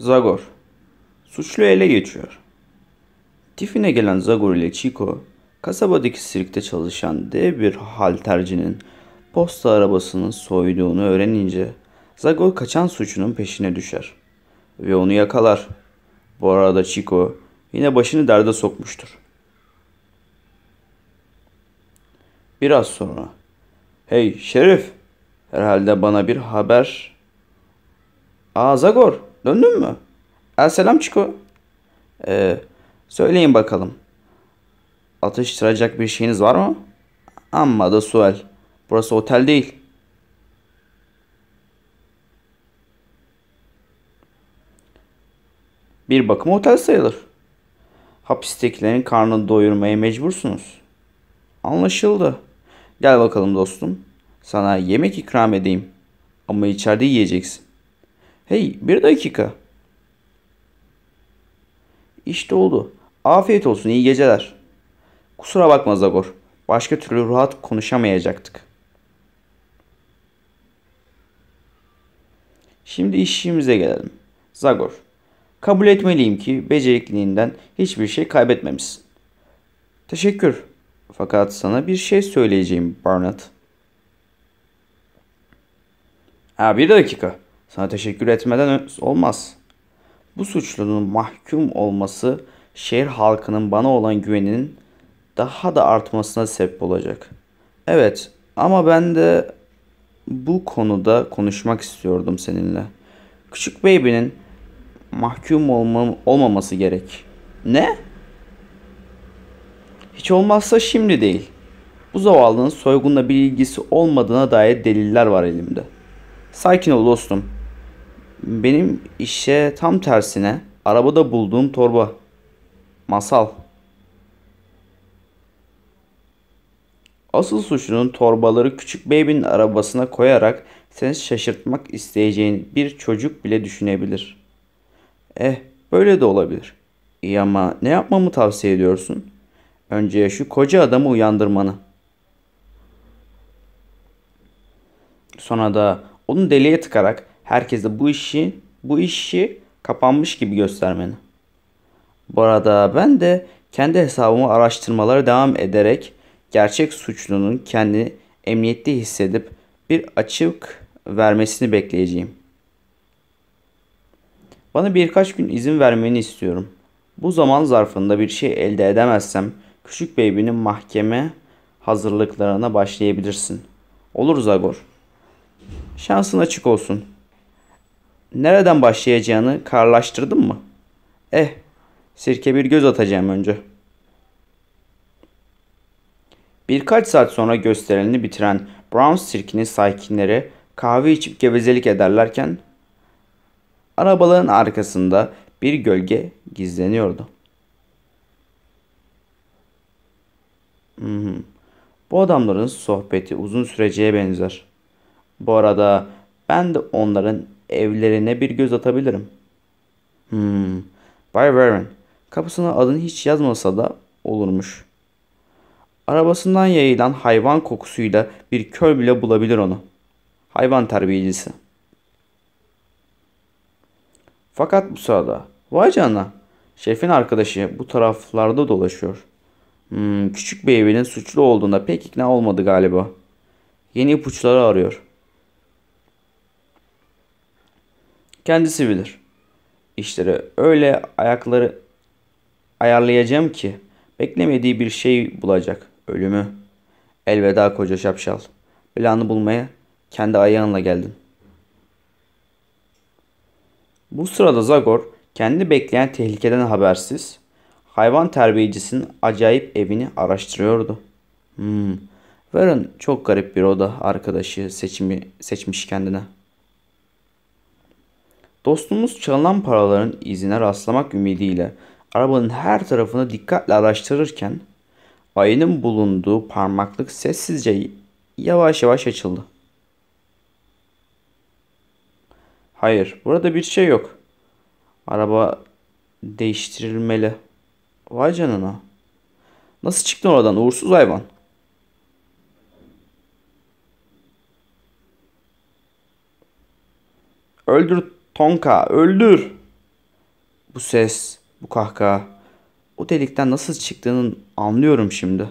Zagor. Suçlu ele geçiyor. Tifine gelen Zagor ile Chico, kasabadaki sirkte çalışan dev bir haltercinin posta arabasının soyduğunu öğrenince Zagor kaçan suçunun peşine düşer ve onu yakalar. Bu arada Chico yine başını derde sokmuştur. Biraz sonra Hey Şerif herhalde bana bir haber. Aa Zagor Döndün mü? El selam Çiko. Ee, söyleyin bakalım. Atıştıracak bir şeyiniz var mı? Amma da sual. Burası otel değil. Bir bakıma otel sayılır. Hapistekilerin karnını doyurmaya mecbursunuz. Anlaşıldı. Gel bakalım dostum. Sana yemek ikram edeyim. Ama içeride yiyeceksin. Hey bir dakika. İşte oldu. Afiyet olsun iyi geceler. Kusura bakma Zagor. Başka türlü rahat konuşamayacaktık. Şimdi işimize gelelim. Zagor. Kabul etmeliyim ki becerikliliğinden hiçbir şey kaybetmemişsin. Teşekkür. Fakat sana bir şey söyleyeceğim Barnett. Ha bir dakika. Sana teşekkür etmeden olmaz. Bu suçlunun mahkum olması şehir halkının bana olan güveninin daha da artmasına sebep olacak. Evet ama ben de bu konuda konuşmak istiyordum seninle. Küçük baby'nin mahkum olma, olmaması gerek. Ne? Hiç olmazsa şimdi değil. Bu zavallının soygunla bir ilgisi olmadığına dair deliller var elimde. Sakin ol dostum. Benim işe tam tersine arabada bulduğum torba. Masal. Asıl suçlunun torbaları küçük baby'nin arabasına koyarak seni şaşırtmak isteyeceğin bir çocuk bile düşünebilir. Eh böyle de olabilir. İyi ama ne yapmamı tavsiye ediyorsun? Önce şu koca adamı uyandırmanı. Sonra da onu deliye tıkarak herkese bu işi bu işi kapanmış gibi göstermeni. Bu arada ben de kendi hesabımı araştırmalara devam ederek gerçek suçlunun kendi emniyette hissedip bir açık vermesini bekleyeceğim. Bana birkaç gün izin vermeni istiyorum. Bu zaman zarfında bir şey elde edemezsem küçük baby'nin mahkeme hazırlıklarına başlayabilirsin. Olur Zagor. Şansın açık olsun nereden başlayacağını karlaştırdın mı? Eh, sirke bir göz atacağım önce. Birkaç saat sonra gösterilini bitiren Brown sirkinin sakinleri kahve içip gevezelik ederlerken arabaların arkasında bir gölge gizleniyordu. Hmm. Bu adamların sohbeti uzun süreceğe benzer. Bu arada ben de onların evlerine bir göz atabilirim. Hmm. Bay Warren. Kapısına adını hiç yazmasa da olurmuş. Arabasından yayılan hayvan kokusuyla bir köy bile bulabilir onu. Hayvan terbiyecisi. Fakat bu sırada vay canına şefin arkadaşı bu taraflarda dolaşıyor. Hmm, küçük bir evinin suçlu olduğunda pek ikna olmadı galiba. Yeni ipuçları arıyor.'' kendisi bilir. İşleri öyle ayakları ayarlayacağım ki beklemediği bir şey bulacak. Ölümü. Elveda koca şapşal. Planı bulmaya kendi ayağınla geldin. Bu sırada Zagor kendi bekleyen tehlikeden habersiz hayvan terbiyecisinin acayip evini araştırıyordu. Hmm, Warren çok garip bir oda arkadaşı seçimi seçmiş kendine. Dostumuz çalınan paraların izine rastlamak ümidiyle arabanın her tarafını dikkatle araştırırken ayının bulunduğu parmaklık sessizce yavaş yavaş açıldı. Hayır, burada bir şey yok. Araba değiştirilmeli. Vay canına. Nasıl çıktın oradan uğursuz hayvan? Öldür Tonka öldür. Bu ses, bu kahkaha. O delikten nasıl çıktığını anlıyorum şimdi.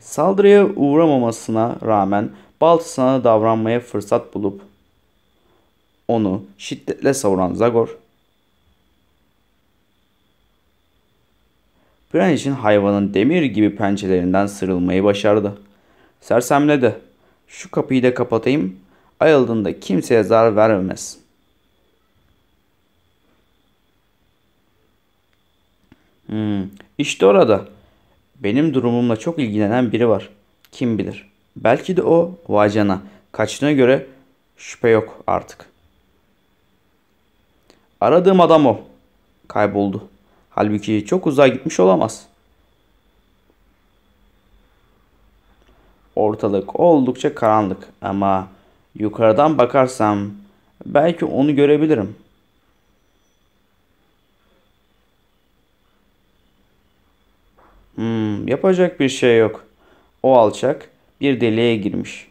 Saldırıya uğramamasına rağmen Baltasar'a davranmaya fırsat bulup onu şiddetle savuran Zagor Branish'in hayvanın demir gibi pençelerinden sırılmayı başardı. Sersemledi şu kapıyı da kapatayım. Ayıldığında kimseye zarar vermez. Hmm, işte orada. Benim durumumla çok ilgilenen biri var. Kim bilir. Belki de o Vajana. Kaçtığına göre şüphe yok artık. Aradığım adam o. Kayboldu. Halbuki çok uzağa gitmiş olamaz. Ortalık oldukça karanlık ama yukarıdan bakarsam belki onu görebilirim. Hmm, yapacak bir şey yok. O alçak bir deliğe girmiş.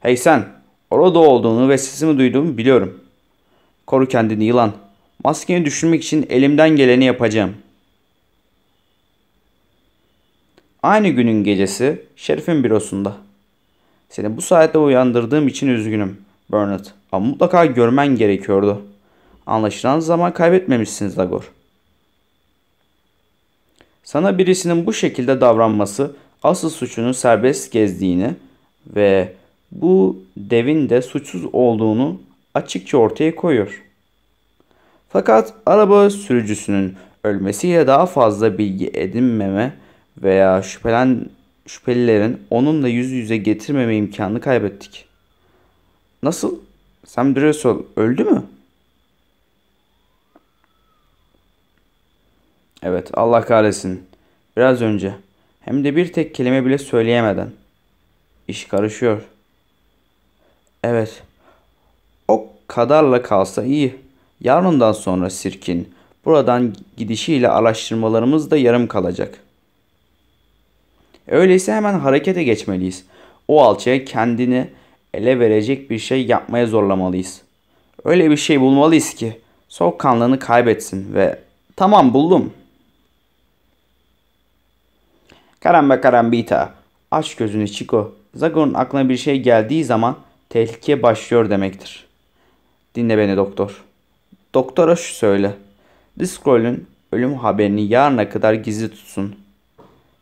Hey sen, orada olduğunu ve sesimi duyduğumu biliyorum. Koru kendini yılan. Maskeni düşürmek için elimden geleni yapacağım.'' Aynı günün gecesi Şerif'in bürosunda. Seni bu saatte uyandırdığım için üzgünüm Bernard ama mutlaka görmen gerekiyordu. Anlaşılan zaman kaybetmemişsiniz Lagor. Sana birisinin bu şekilde davranması asıl suçunun serbest gezdiğini ve bu devin de suçsuz olduğunu açıkça ortaya koyuyor. Fakat araba sürücüsünün ölmesiyle daha fazla bilgi edinmeme veya şüphelen şüphelilerin onunla yüz yüze getirmeme imkanını kaybettik. Nasıl? Sam Dresol öldü mü? Evet Allah kahretsin. Biraz önce. Hem de bir tek kelime bile söyleyemeden. İş karışıyor. Evet. O kadarla kalsa iyi. Yarından sonra sirkin. Buradan gidişiyle araştırmalarımız da yarım kalacak.'' Öyleyse hemen harekete geçmeliyiz. O alçaya kendini ele verecek bir şey yapmaya zorlamalıyız. Öyle bir şey bulmalıyız ki soğukkanlığını kaybetsin ve tamam buldum. Karamba karambita. Aç gözünü Chico. Zago'nun aklına bir şey geldiği zaman tehlike başlıyor demektir. Dinle beni doktor. Doktora şu söyle. Discroll'ün ölüm haberini yarına kadar gizli tutsun.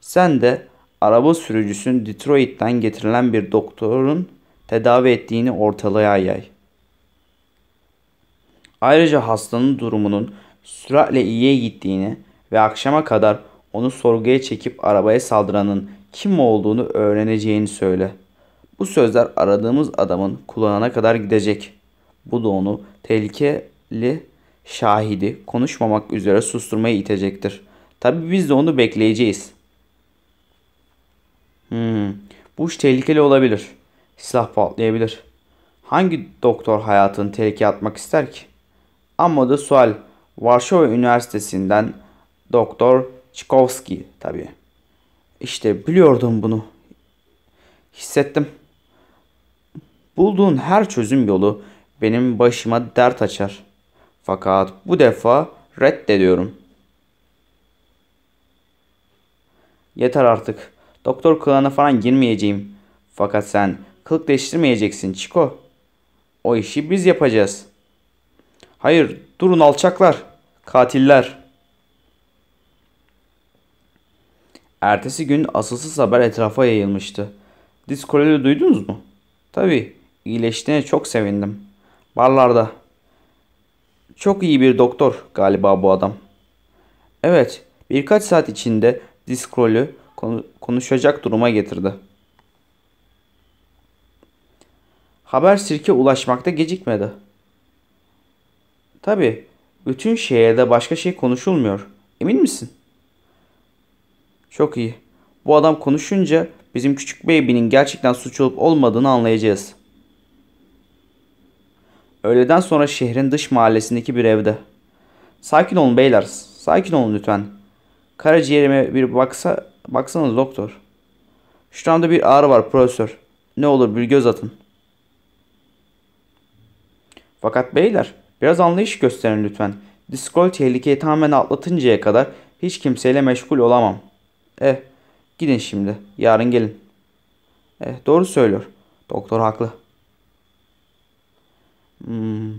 Sen de araba sürücüsünün Detroit'ten getirilen bir doktorun tedavi ettiğini ortalığa yay. Ayrıca hastanın durumunun süratle iyiye gittiğini ve akşama kadar onu sorguya çekip arabaya saldıranın kim olduğunu öğreneceğini söyle. Bu sözler aradığımız adamın kullanana kadar gidecek. Bu da onu tehlikeli şahidi konuşmamak üzere susturmaya itecektir. Tabi biz de onu bekleyeceğiz. Hmm. Bu iş tehlikeli olabilir. Silah patlayabilir. Hangi doktor hayatını tehlikeye atmak ister ki? Ama da sual Varşova Üniversitesi'nden Doktor Çikovski tabii. İşte biliyordum bunu. Hissettim. Bulduğun her çözüm yolu benim başıma dert açar. Fakat bu defa reddediyorum. Yeter artık. Doktor kılığına falan girmeyeceğim. Fakat sen kılık değiştirmeyeceksin Çiko. O işi biz yapacağız. Hayır durun alçaklar. Katiller. Ertesi gün asılsız haber etrafa yayılmıştı. Discord'u duydunuz mu? Tabi. İyileştiğine çok sevindim. Barlarda. Çok iyi bir doktor galiba bu adam. Evet, birkaç saat içinde Discroll'ü konuşacak duruma getirdi. Haber sirke ulaşmakta gecikmedi. Tabi bütün şehirde başka şey konuşulmuyor. Emin misin? Çok iyi. Bu adam konuşunca bizim küçük baby'nin gerçekten suç olup olmadığını anlayacağız. Öğleden sonra şehrin dış mahallesindeki bir evde. Sakin olun beyler, sakin olun lütfen. Karaciğerime bir baksa Baksanız doktor. Şu anda bir ağrı var profesör. Ne olur bir göz atın. Fakat beyler biraz anlayış gösterin lütfen. Discord tehlikeyi tamamen atlatıncaya kadar hiç kimseyle meşgul olamam. Eh gidin şimdi yarın gelin. Eh doğru söylüyor. Doktor haklı. Hmm.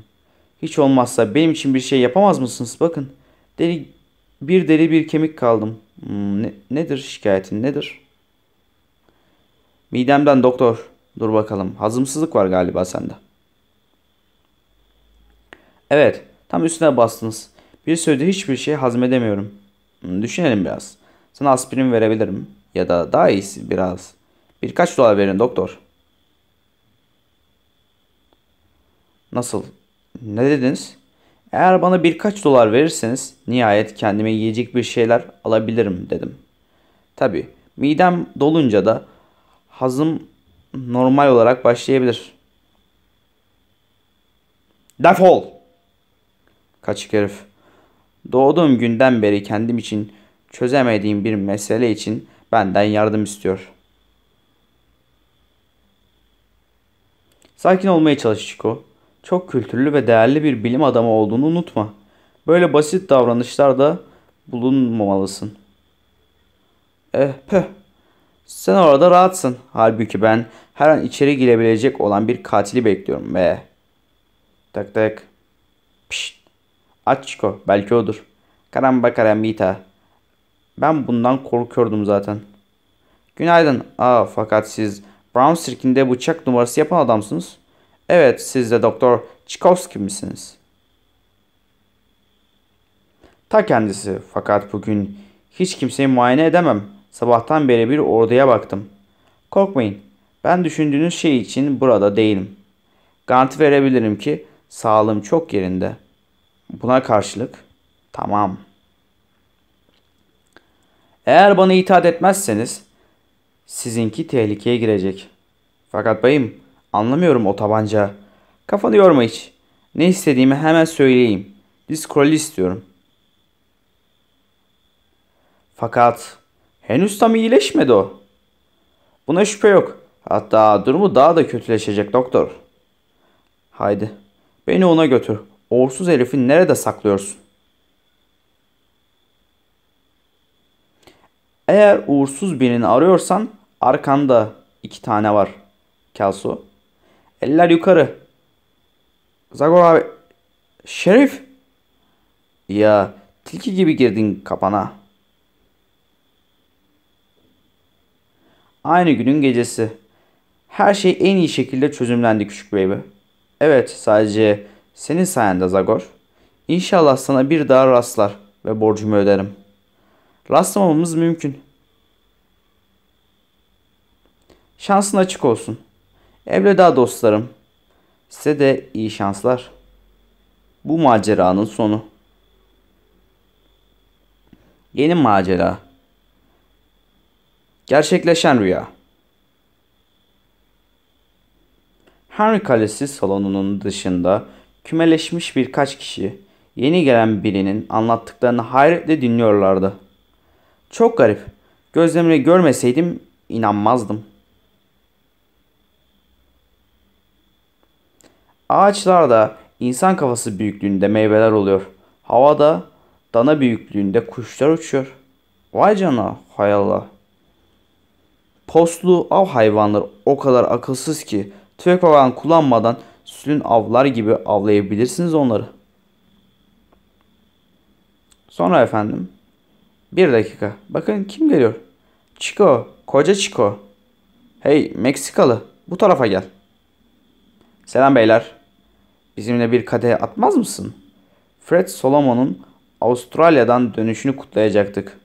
Hiç olmazsa benim için bir şey yapamaz mısınız? Bakın deli, bir deli bir kemik kaldım.'' Hmm, ne, nedir şikayetin nedir? Midemden doktor. Dur bakalım. Hazımsızlık var galiba sende. Evet. Tam üstüne bastınız. Bir sürede hiçbir şey hazmedemiyorum. Hmm, düşünelim biraz. Sana aspirin verebilirim. Ya da daha iyisi biraz. Birkaç dolar verin doktor. Nasıl? Ne dediniz? Eğer bana birkaç dolar verirseniz nihayet kendime yiyecek bir şeyler alabilirim dedim. Tabi midem dolunca da hazım normal olarak başlayabilir. Defol! Kaçık herif. Doğduğum günden beri kendim için çözemediğim bir mesele için benden yardım istiyor. Sakin olmaya çalış Chico çok kültürlü ve değerli bir bilim adamı olduğunu unutma. Böyle basit davranışlarda bulunmamalısın. Eh pöh. Sen orada rahatsın. Halbuki ben her an içeri girebilecek olan bir katili bekliyorum ve... Eh. Tak tak. Pişt. Aç Çiko. Belki odur. Karamba karambita. Ben bundan korkuyordum zaten. Günaydın. Aa fakat siz Brown sirkinde bıçak numarası yapan adamsınız. Evet, siz de Doktor Çikovski misiniz? Ta kendisi. Fakat bugün hiç kimseyi muayene edemem. Sabahtan beri bir orduya baktım. Korkmayın. Ben düşündüğünüz şey için burada değilim. Garanti verebilirim ki sağlığım çok yerinde. Buna karşılık tamam. Eğer bana itaat etmezseniz sizinki tehlikeye girecek. Fakat bayım Anlamıyorum o tabanca. Kafanı yorma hiç. Ne istediğimi hemen söyleyeyim. Discroll'i istiyorum. Fakat henüz tam iyileşmedi o. Buna şüphe yok. Hatta durumu daha da kötüleşecek doktor. Haydi beni ona götür. Orsuz herifi nerede saklıyorsun? Eğer uğursuz birini arıyorsan arkanda iki tane var. Kelso. Eller yukarı. Zagor abi. Şerif. Ya tilki gibi girdin kapana. Aynı günün gecesi. Her şey en iyi şekilde çözümlendi küçük baby. Evet sadece senin sayende Zagor. İnşallah sana bir daha rastlar ve borcumu öderim. Rastlamamız mümkün. Şansın açık olsun. Evleda dostlarım. Size de iyi şanslar. Bu maceranın sonu. Yeni macera. Gerçekleşen rüya. Henry Kalesi salonunun dışında kümeleşmiş birkaç kişi yeni gelen birinin anlattıklarını hayretle dinliyorlardı. Çok garip. Gözlerimi görmeseydim inanmazdım.'' Ağaçlarda insan kafası büyüklüğünde meyveler oluyor. Havada dana büyüklüğünde kuşlar uçuyor. Vay cana hay Allah. Postlu av hayvanları o kadar akılsız ki tüfek falan kullanmadan sülün avlar gibi avlayabilirsiniz onları. Sonra efendim. Bir dakika. Bakın kim geliyor? Chico. Koca Chico. Hey Meksikalı. Bu tarafa gel. Selam beyler. Bizimle bir kadeh atmaz mısın? Fred Solomon'un Avustralya'dan dönüşünü kutlayacaktık.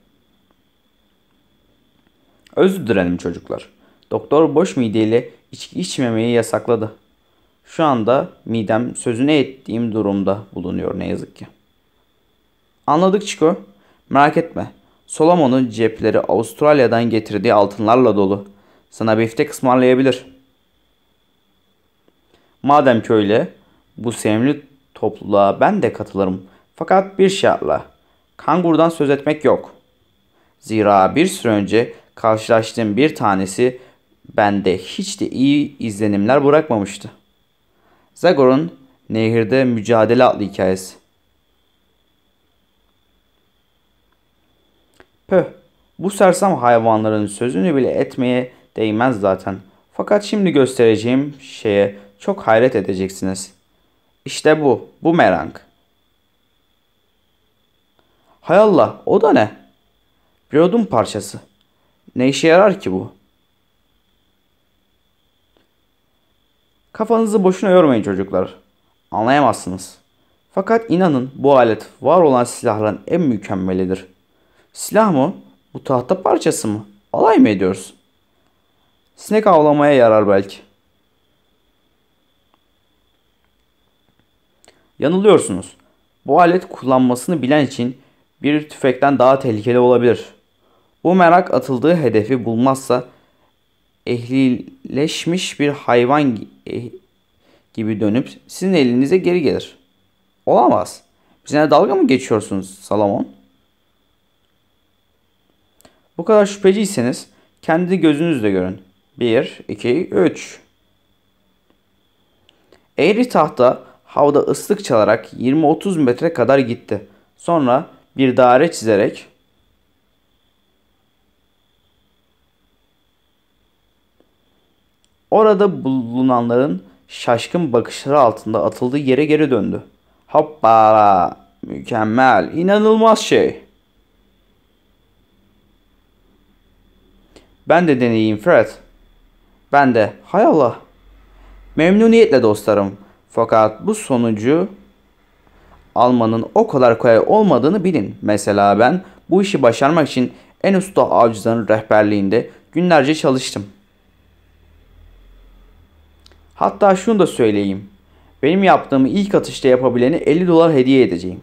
Özür dilerim çocuklar. Doktor boş mideyle içki içmemeyi yasakladı. Şu anda midem sözüne ettiğim durumda bulunuyor ne yazık ki. Anladık Çiko. Merak etme. Solomon'un cepleri Avustralya'dan getirdiği altınlarla dolu. Sana biftek ısmarlayabilir. Madem ki öyle, bu sevimli topluluğa ben de katılırım. Fakat bir şartla. Kangurdan söz etmek yok. Zira bir süre önce karşılaştığım bir tanesi bende hiç de iyi izlenimler bırakmamıştı. Zagor'un Nehirde Mücadele adlı hikayesi. Pöh, bu sersem hayvanların sözünü bile etmeye değmez zaten. Fakat şimdi göstereceğim şeye çok hayret edeceksiniz.'' İşte bu. Bu merang. Hay Allah o da ne? Bir odun parçası. Ne işe yarar ki bu? Kafanızı boşuna yormayın çocuklar. Anlayamazsınız. Fakat inanın bu alet var olan silahların en mükemmelidir. Silah mı? Bu tahta parçası mı? Alay mı ediyoruz? Sinek avlamaya yarar belki. Yanılıyorsunuz. Bu alet kullanmasını bilen için bir tüfekten daha tehlikeli olabilir. Bu merak atıldığı hedefi bulmazsa ehlileşmiş bir hayvan eh, gibi dönüp sizin elinize geri gelir. Olamaz. Bizine dalga mı geçiyorsunuz Salomon? Bu kadar şüpheciyseniz kendi gözünüzle görün. 1, 2, 3. Eğri tahta havada ıslık çalarak 20-30 metre kadar gitti. Sonra bir daire çizerek orada bulunanların şaşkın bakışları altında atıldığı yere geri döndü. Hoppala! Mükemmel, inanılmaz şey. Ben de deneyeyim Fred. Ben de. Hay Allah. Memnuniyetle dostlarım. Fakat bu sonucu almanın o kadar kolay olmadığını bilin. Mesela ben bu işi başarmak için en usta avcıların rehberliğinde günlerce çalıştım. Hatta şunu da söyleyeyim. Benim yaptığımı ilk atışta yapabileni 50 dolar hediye edeceğim.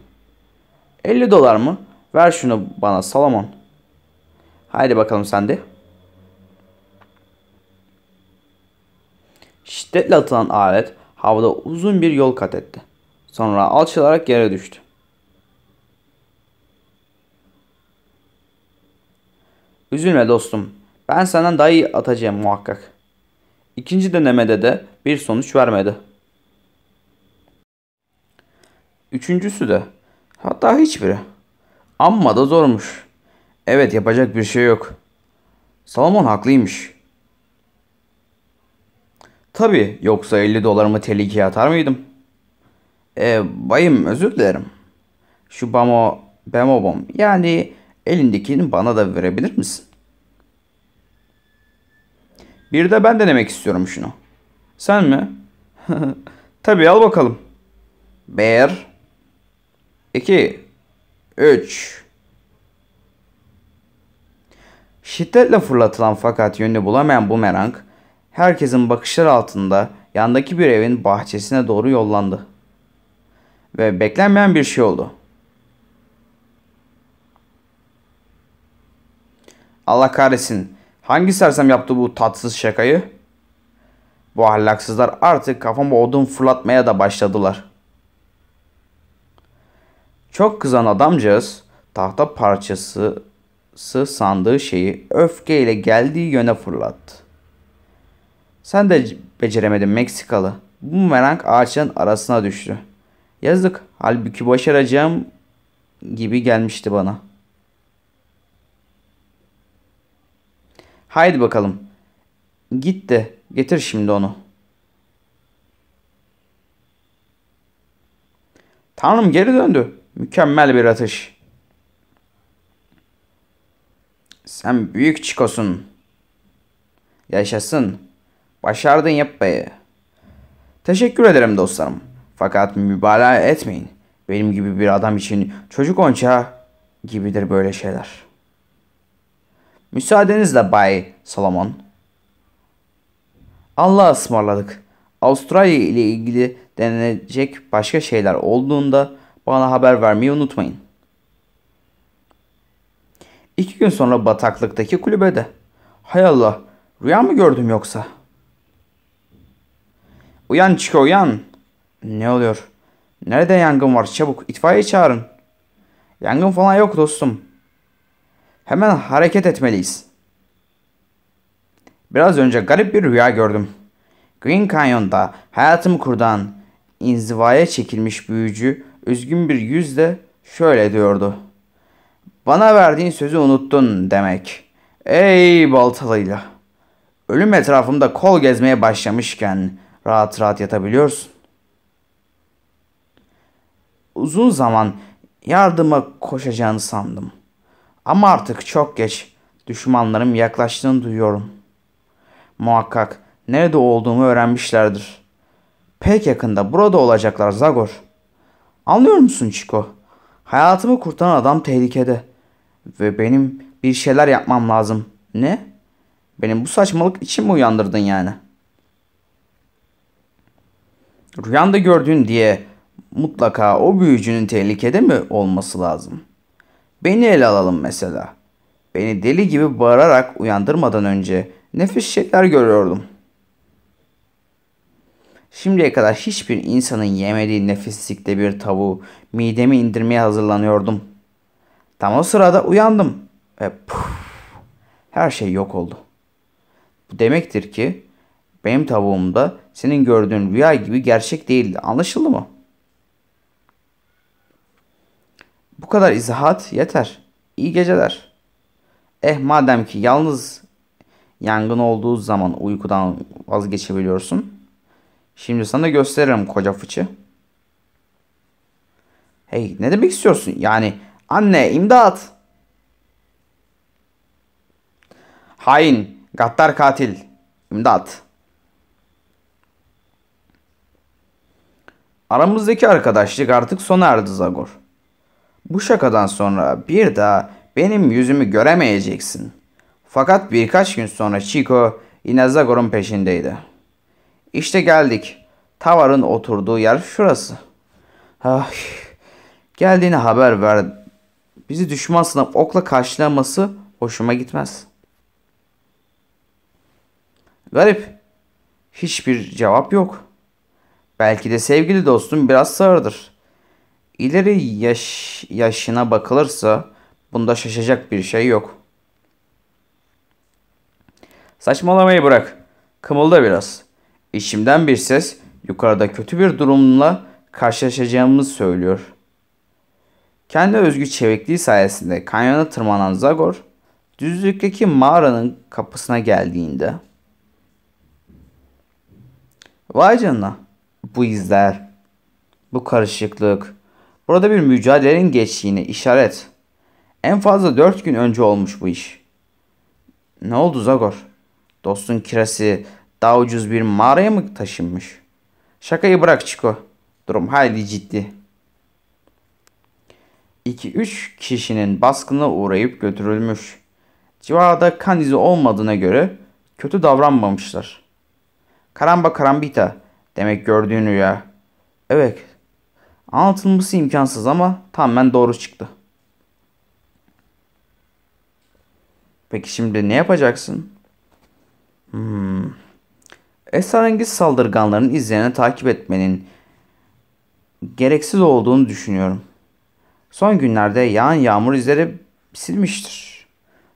50 dolar mı? Ver şunu bana Salomon. Haydi bakalım sen de. Şiddetle atılan alet havada uzun bir yol kat etti. Sonra alçalarak yere düştü. Üzülme dostum. Ben senden daha iyi atacağım muhakkak. İkinci denemede de bir sonuç vermedi. Üçüncüsü de. Hatta hiçbiri. Amma da zormuş. Evet yapacak bir şey yok. Salomon haklıymış. Tabii yoksa 50 dolarımı tehlikeye atar mıydım? E, bayım özür dilerim. Şu bamo, bamo bom. yani elindekini bana da verebilir misin? Bir de ben denemek istiyorum şunu. Sen mi? Tabii al bakalım. Bir. iki, Üç. Şiddetle fırlatılan fakat yönünü bulamayan bumerang herkesin bakışları altında yandaki bir evin bahçesine doğru yollandı. Ve beklenmeyen bir şey oldu. Allah kahretsin. Hangi sersem yaptı bu tatsız şakayı? Bu ahlaksızlar artık kafama odun fırlatmaya da başladılar. Çok kızan adamcağız tahta parçası sandığı şeyi öfkeyle geldiği yöne fırlattı. Sen de beceremedin Meksikalı. Bu merank ağaçların arasına düştü. Yazık. Halbuki başaracağım gibi gelmişti bana. Haydi bakalım. Git de getir şimdi onu. Tanrım geri döndü. Mükemmel bir atış. Sen büyük çikosun. Yaşasın. Başardın yapmayı. Teşekkür ederim dostlarım. Fakat mübalağa etmeyin. Benim gibi bir adam için çocuk onça gibidir böyle şeyler. Müsaadenizle Bay Solomon. Allah'a ısmarladık. Avustralya ile ilgili denenecek başka şeyler olduğunda bana haber vermeyi unutmayın. İki gün sonra bataklıktaki kulübede. Hay Allah, rüya mı gördüm yoksa?'' Uyan Çiko uyan. Ne oluyor? Nerede yangın var? Çabuk itfaiye çağırın. Yangın falan yok dostum. Hemen hareket etmeliyiz. Biraz önce garip bir rüya gördüm. Green Canyon'da hayatımı kurdan inzivaya çekilmiş büyücü üzgün bir yüzle şöyle diyordu. Bana verdiğin sözü unuttun demek. Ey baltalıyla. Ölüm etrafımda kol gezmeye başlamışken rahat rahat yatabiliyorsun. Uzun zaman yardıma koşacağını sandım. Ama artık çok geç düşmanlarım yaklaştığını duyuyorum. Muhakkak nerede olduğumu öğrenmişlerdir. Pek yakında burada olacaklar Zagor. Anlıyor musun Chico? Hayatımı kurtaran adam tehlikede. Ve benim bir şeyler yapmam lazım. Ne? Benim bu saçmalık için mi uyandırdın yani?'' rüyanda gördün diye mutlaka o büyücünün tehlikede mi olması lazım? Beni ele alalım mesela. Beni deli gibi bağırarak uyandırmadan önce nefis şeyler görüyordum. Şimdiye kadar hiçbir insanın yemediği nefislikte bir tavuğu midemi indirmeye hazırlanıyordum. Tam o sırada uyandım ve puf, her şey yok oldu. Bu demektir ki benim tavuğumda senin gördüğün rüya gibi gerçek değildi. Anlaşıldı mı? Bu kadar izahat yeter. İyi geceler. Eh madem ki yalnız yangın olduğu zaman uykudan vazgeçebiliyorsun. Şimdi sana gösteririm koca fıçı. Hey ne demek istiyorsun? Yani anne imdat. Hain, gaddar katil. imdat. Aramızdaki arkadaşlık artık sona erdi Zagor. Bu şakadan sonra bir daha benim yüzümü göremeyeceksin. Fakat birkaç gün sonra Chico yine Zagor'un peşindeydi. İşte geldik. Tavar'ın oturduğu yer şurası. Ah, geldiğini haber ver. Bizi düşman sınıf okla karşılaması hoşuma gitmez. Garip. Hiçbir cevap yok.'' Belki de sevgili dostum biraz sağırdır. İleri yaş, yaşına bakılırsa bunda şaşacak bir şey yok. Saçmalamayı bırak. Kımılda biraz. İçimden bir ses yukarıda kötü bir durumla karşılaşacağımız söylüyor. Kendi özgü çevikliği sayesinde kanyona tırmanan Zagor, düzlükteki mağaranın kapısına geldiğinde... Vay canına, bu izler, bu karışıklık, burada bir mücadelenin geçtiğini işaret. En fazla dört gün önce olmuş bu iş. Ne oldu Zagor? Dostun kirası daha ucuz bir mağaraya mı taşınmış? Şakayı bırak Çiko. Durum hayli ciddi. 2-3 kişinin baskına uğrayıp götürülmüş. Civarda kan izi olmadığına göre kötü davranmamışlar. Karamba karambita Demek gördüğün rüya. Evet. Anlatılması imkansız ama tamamen doğru çıktı. Peki şimdi ne yapacaksın? Hmm. Esrarengiz saldırganların izlerini takip etmenin gereksiz olduğunu düşünüyorum. Son günlerde yağan yağmur izleri silmiştir.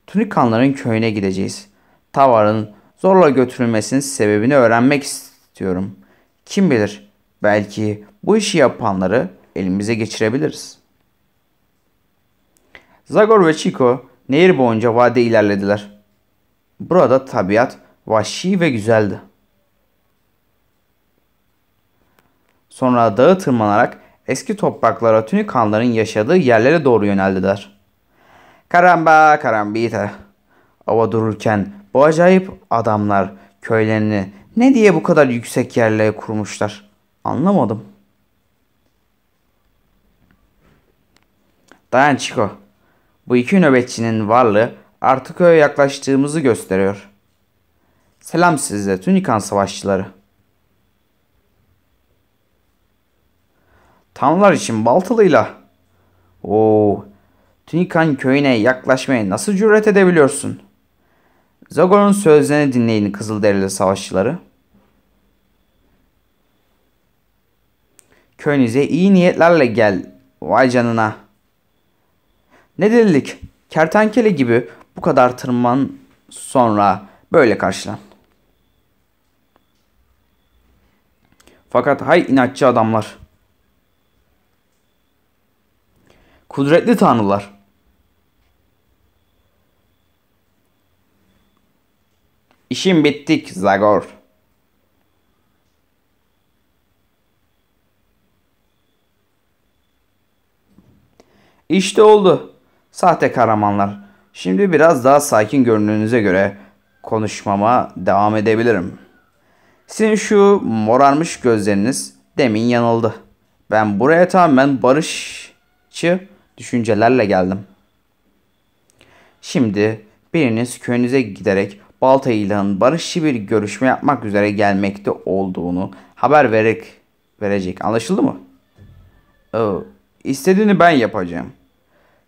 Tunikanların köyüne gideceğiz. Tavarın zorla götürülmesinin sebebini öğrenmek istiyorum. Kim bilir belki bu işi yapanları elimize geçirebiliriz. Zagor ve Chico nehir boyunca vade ilerlediler. Burada tabiat vahşi ve güzeldi. Sonra dağı tırmanarak eski topraklara tünikanların yaşadığı yerlere doğru yöneldiler. Karamba karambita. Ava dururken bu acayip adamlar köylerini ne diye bu kadar yüksek yerlere kurmuşlar? Anlamadım. Dayan Chico. Bu iki nöbetçinin varlığı artık köye yaklaştığımızı gösteriyor. Selam size Tunikan savaşçıları. Tanrılar için baltalıyla. Oo, Tunikan köyüne yaklaşmaya nasıl cüret edebiliyorsun?'' Zagor'un sözlerini dinleyin Kızılderili savaşçıları. Köyünüze iyi niyetlerle gel. Vay canına. Ne delilik. Kertenkele gibi bu kadar tırman sonra böyle karşılan. Fakat hay inatçı adamlar. Kudretli tanrılar. İşim bittik Zagor. İşte oldu. Sahte kahramanlar. Şimdi biraz daha sakin göründüğünüze göre konuşmama devam edebilirim. Sizin şu morarmış gözleriniz demin yanıldı. Ben buraya tamamen barışçı düşüncelerle geldim. Şimdi biriniz köyünüze giderek Balta İlhan'ın barışçı bir görüşme yapmak üzere gelmekte olduğunu haber vererek verecek. Anlaşıldı mı? Oo, ee, istediğini ben yapacağım.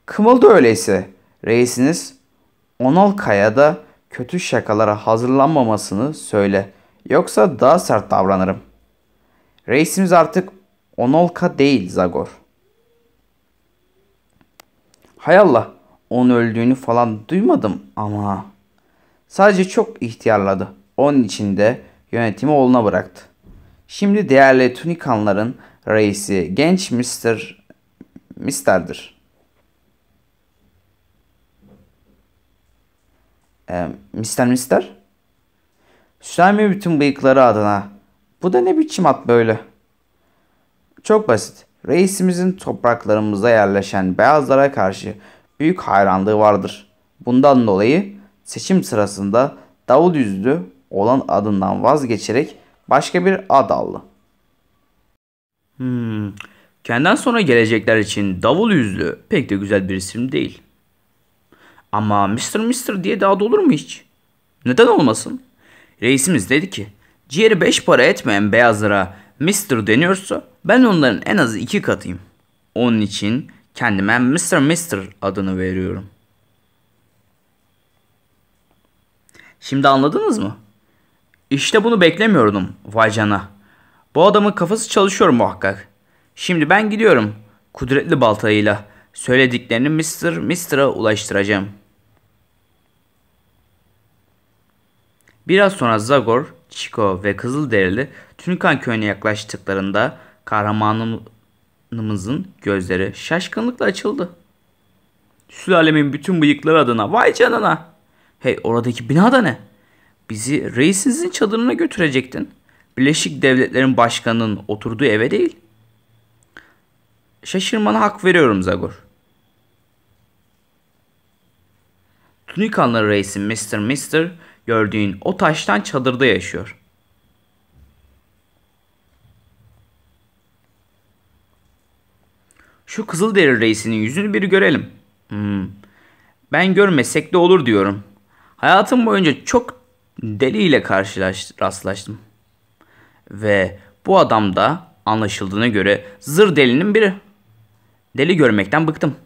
Kımıldı öyleyse. Reisiniz Onal Kaya'da kötü şakalara hazırlanmamasını söyle. Yoksa daha sert davranırım. Reisimiz artık Onolka değil Zagor. Hay Allah onun öldüğünü falan duymadım ama... Sadece çok ihtiyarladı. Onun için de yönetimi oğluna bıraktı. Şimdi değerli Tunikanların reisi genç Mr. Mister'dir. Ee, Mr. Mister? Süleyman bütün bıyıkları adına. Bu da ne biçim at böyle? Çok basit. Reisimizin topraklarımıza yerleşen beyazlara karşı büyük hayranlığı vardır. Bundan dolayı seçim sırasında davul yüzlü olan adından vazgeçerek başka bir ad aldı. Hmm. Kendinden sonra gelecekler için davul yüzlü pek de güzel bir isim değil. Ama Mr. Mr. diye daha da olur mu hiç? Neden olmasın? Reisimiz dedi ki ciğeri beş para etmeyen beyazlara Mr. deniyorsa ben onların en az iki katıyım. Onun için kendime Mr. Mr. adını veriyorum. Şimdi anladınız mı? İşte bunu beklemiyordum. Vay cana. Bu adamın kafası çalışıyor muhakkak. Şimdi ben gidiyorum. Kudretli baltayla söylediklerini Mr. Mister'a ulaştıracağım. Biraz sonra Zagor, Chico ve Kızılderili Tünkan köyüne yaklaştıklarında kahramanımızın gözleri şaşkınlıkla açıldı. Sülalemin bütün bıyıkları adına vay canına Hey oradaki binada ne? Bizi reisinizin çadırına götürecektin. Birleşik Devletler'in başkanının oturduğu eve değil. Şaşırmana hak veriyorum Zagor. Tunikanlı reisin Mr. Mister gördüğün o taştan çadırda yaşıyor. Şu Kızılderil reisinin yüzünü bir görelim. Hmm. Ben görmesek de olur diyorum.'' Hayatım boyunca çok deliyle karşılaş, rastlaştım. Ve bu adam da anlaşıldığına göre zır delinin biri. Deli görmekten bıktım.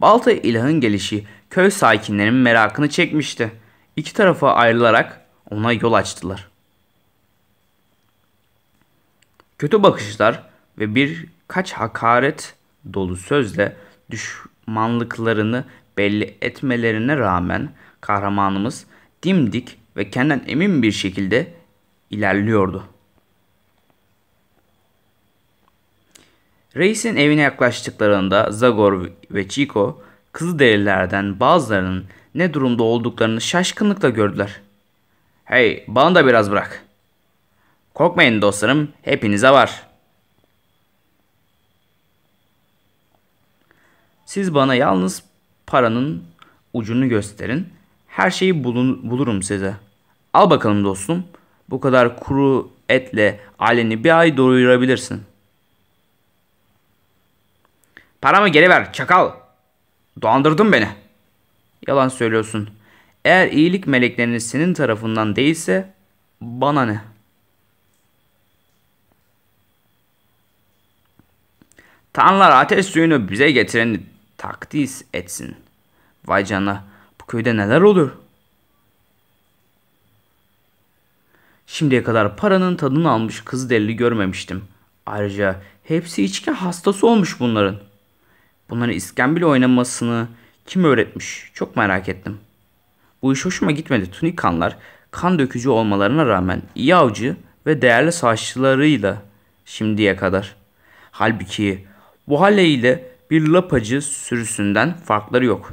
Balta ilahın gelişi köy sakinlerinin merakını çekmişti. İki tarafa ayrılarak ona yol açtılar. Kötü bakışlar ve birkaç hakaret dolu sözle düş manlıklarını belli etmelerine rağmen kahramanımız dimdik ve kendinden emin bir şekilde ilerliyordu. Reis'in evine yaklaştıklarında Zagor ve Chico Kızılderililerden bazılarının ne durumda olduklarını şaşkınlıkla gördüler. Hey bana da biraz bırak. Korkmayın dostlarım hepinize var.'' Siz bana yalnız paranın ucunu gösterin. Her şeyi bulun, bulurum size. Al bakalım dostum. Bu kadar kuru etle aileni bir ay doyurabilirsin. Paramı geri ver çakal. Dolandırdın beni. Yalan söylüyorsun. Eğer iyilik meleklerinin senin tarafından değilse bana ne? Tanrılar ateş suyunu bize getiren takdis etsin. Vay canına bu köyde neler olur? Şimdiye kadar paranın tadını almış kız delili görmemiştim. Ayrıca hepsi içki hastası olmuş bunların. Bunların iskambil oynamasını kim öğretmiş çok merak ettim. Bu iş hoşuma gitmedi. Tunikanlar kan dökücü olmalarına rağmen iyi avcı ve değerli savaşçılarıyla şimdiye kadar. Halbuki bu haleyle. ile bir lapacı sürüsünden farkları yok.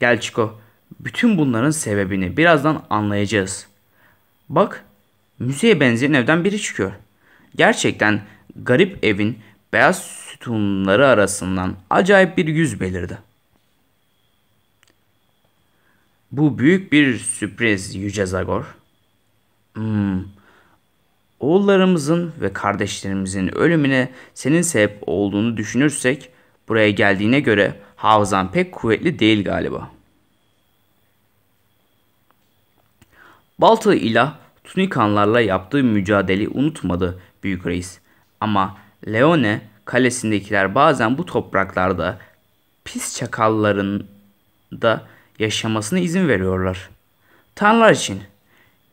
Gel Çiko. Bütün bunların sebebini birazdan anlayacağız. Bak müzeye benzeyen evden biri çıkıyor. Gerçekten garip evin beyaz sütunları arasından acayip bir yüz belirdi. Bu büyük bir sürpriz Yüce Zagor. Hmm, oğullarımızın ve kardeşlerimizin ölümüne senin sebep olduğunu düşünürsek buraya geldiğine göre hafızan pek kuvvetli değil galiba. Baltalı ilah Tunikanlarla yaptığı mücadeleyi unutmadı büyük reis. Ama Leone kalesindekiler bazen bu topraklarda pis çakalların da yaşamasına izin veriyorlar. Tanrılar için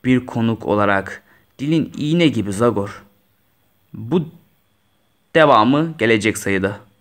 bir konuk olarak dilin iğne gibi Zagor. Bu devamı gelecek sayıda.